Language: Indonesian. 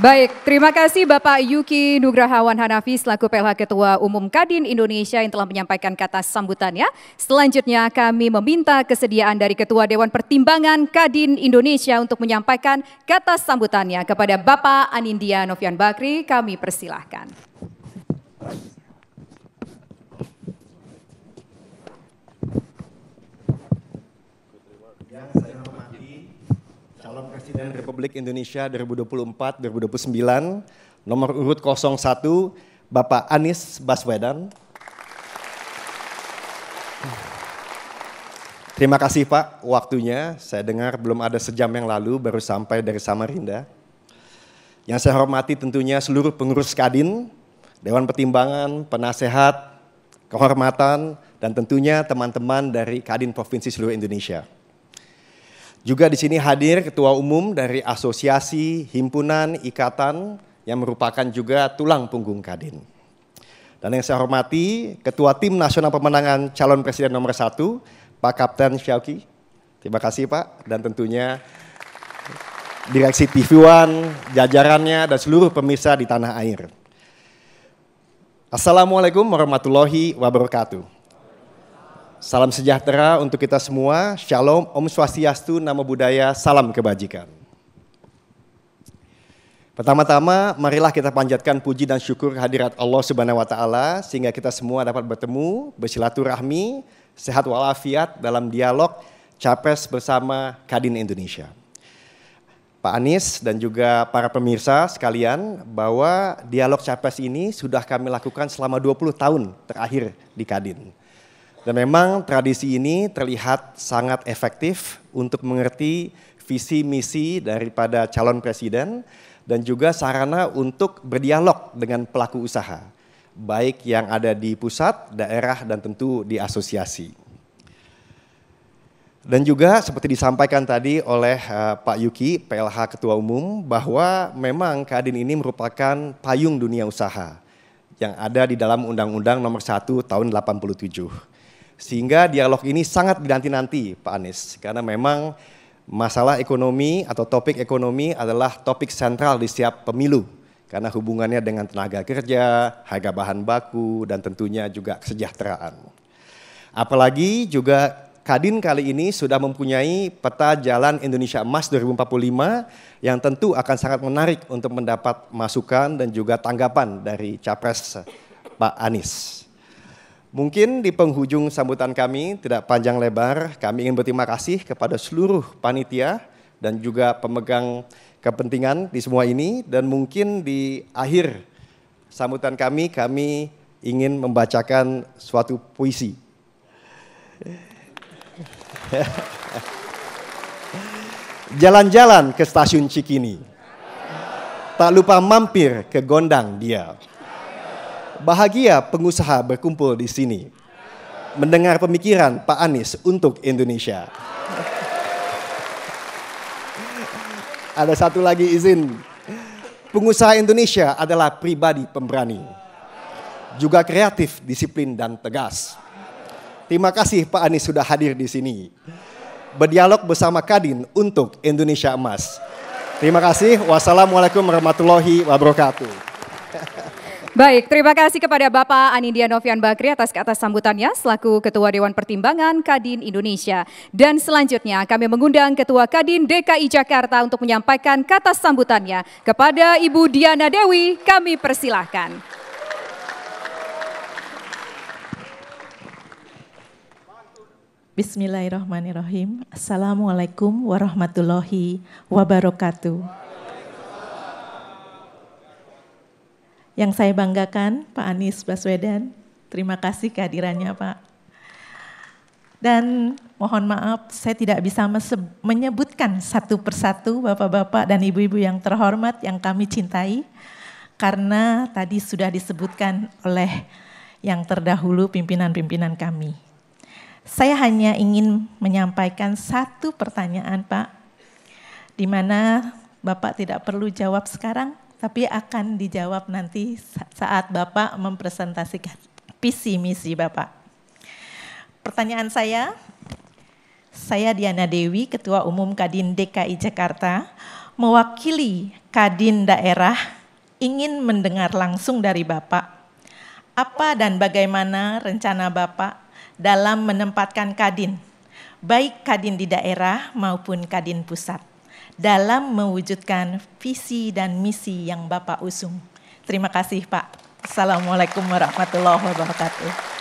Baik, terima kasih Bapak Yuki Nugrahawan Hanafi selaku PLH Ketua Umum Kadin Indonesia yang telah menyampaikan kata sambutannya. Selanjutnya kami meminta kesediaan dari Ketua Dewan Pertimbangan Kadin Indonesia untuk menyampaikan kata sambutannya kepada Bapak Anindya Novian Bakri. Kami persilahkan. Presiden Republik Indonesia 2024-2029 nomor urut 01 Bapak Anies Baswedan. Terima kasih Pak waktunya. Saya dengar belum ada sejam yang lalu baru sampai dari Samarinda. Yang saya hormati tentunya seluruh pengurus Kadin, Dewan Pertimbangan, Penasehat, Kehormatan, dan tentunya teman-teman dari Kadin Provinsi seluruh Indonesia. Juga di sini hadir Ketua Umum dari Asosiasi Himpunan Ikatan yang merupakan juga tulang punggung Kadin. Dan yang saya hormati Ketua Tim Nasional Pemenangan Calon Presiden nomor 1, Pak Kapten Syauki. Terima kasih Pak dan tentunya Direksi TV One, jajarannya dan seluruh pemirsa di tanah air. Assalamualaikum warahmatullahi wabarakatuh. Salam sejahtera untuk kita semua. Shalom, Om Swastiastu, Nama Budaya, Salam Kebajikan. Pertama-tama, marilah kita panjatkan puji dan syukur hadirat Allah Subhanahu wa taala sehingga kita semua dapat bertemu, bersilaturahmi, sehat walafiat dalam dialog Capres bersama Kadin Indonesia. Pak Anies dan juga para pemirsa sekalian bahwa dialog capres ini sudah kami lakukan selama 20 tahun terakhir di Kadin. Dan memang tradisi ini terlihat sangat efektif untuk mengerti visi misi daripada calon presiden dan juga sarana untuk berdialog dengan pelaku usaha, baik yang ada di pusat, daerah dan tentu di asosiasi. Dan juga seperti disampaikan tadi oleh eh, Pak Yuki, PLH Ketua Umum, bahwa memang Kadin ini merupakan payung dunia usaha yang ada di dalam Undang-Undang Nomor 1 Tahun 87. Sehingga dialog ini sangat dinanti-nanti Pak Anies karena memang masalah ekonomi atau topik ekonomi adalah topik sentral di setiap pemilu karena hubungannya dengan tenaga kerja, harga bahan baku dan tentunya juga kesejahteraan. Apalagi juga Kadin kali ini sudah mempunyai peta jalan Indonesia Emas 2045 yang tentu akan sangat menarik untuk mendapat masukan dan juga tanggapan dari capres Pak Anies. Mungkin di penghujung sambutan kami tidak panjang lebar, kami ingin berterima kasih kepada seluruh panitia dan juga pemegang kepentingan di semua ini dan mungkin di akhir sambutan kami kami ingin membacakan suatu puisi. Jalan-jalan ke stasiun Cikini. Tak lupa mampir ke Gondang dia. Bahagia pengusaha berkumpul di sini. Mendengar pemikiran Pak Anies untuk Indonesia. Ada satu lagi izin. Pengusaha Indonesia adalah pribadi pemberani. Juga kreatif, disiplin, dan tegas. Terima kasih Pak Anies sudah hadir di sini. Berdialog bersama Kadin untuk Indonesia Emas. Terima kasih. Wassalamualaikum warahmatullahi wabarakatuh. Baik, terima kasih kepada Bapak Anindya Novian Bakri atas atas sambutannya selaku Ketua Dewan Pertimbangan Kadin Indonesia. Dan selanjutnya kami mengundang Ketua Kadin DKI Jakarta untuk menyampaikan kata sambutannya kepada Ibu Diana Dewi. Kami persilahkan. Bismillahirrahmanirrahim. Assalamualaikum warahmatullahi wabarakatuh. Yang saya banggakan Pak Anies Baswedan, terima kasih kehadirannya Pak. Dan mohon maaf saya tidak bisa menyebutkan satu persatu Bapak-Bapak dan Ibu-Ibu yang terhormat yang kami cintai. Karena tadi sudah disebutkan oleh yang terdahulu pimpinan-pimpinan kami. Saya hanya ingin menyampaikan satu pertanyaan Pak, di mana Bapak tidak perlu jawab sekarang, tapi akan dijawab nanti saat Bapak mempresentasikan visi misi Bapak. Pertanyaan saya, saya Diana Dewi, Ketua Umum Kadin DKI Jakarta, mewakili Kadin daerah ingin mendengar langsung dari Bapak apa dan bagaimana rencana Bapak dalam menempatkan Kadin, baik Kadin di daerah maupun Kadin pusat dalam mewujudkan visi dan misi yang Bapak usung. Terima kasih Pak. Assalamualaikum warahmatullahi wabarakatuh.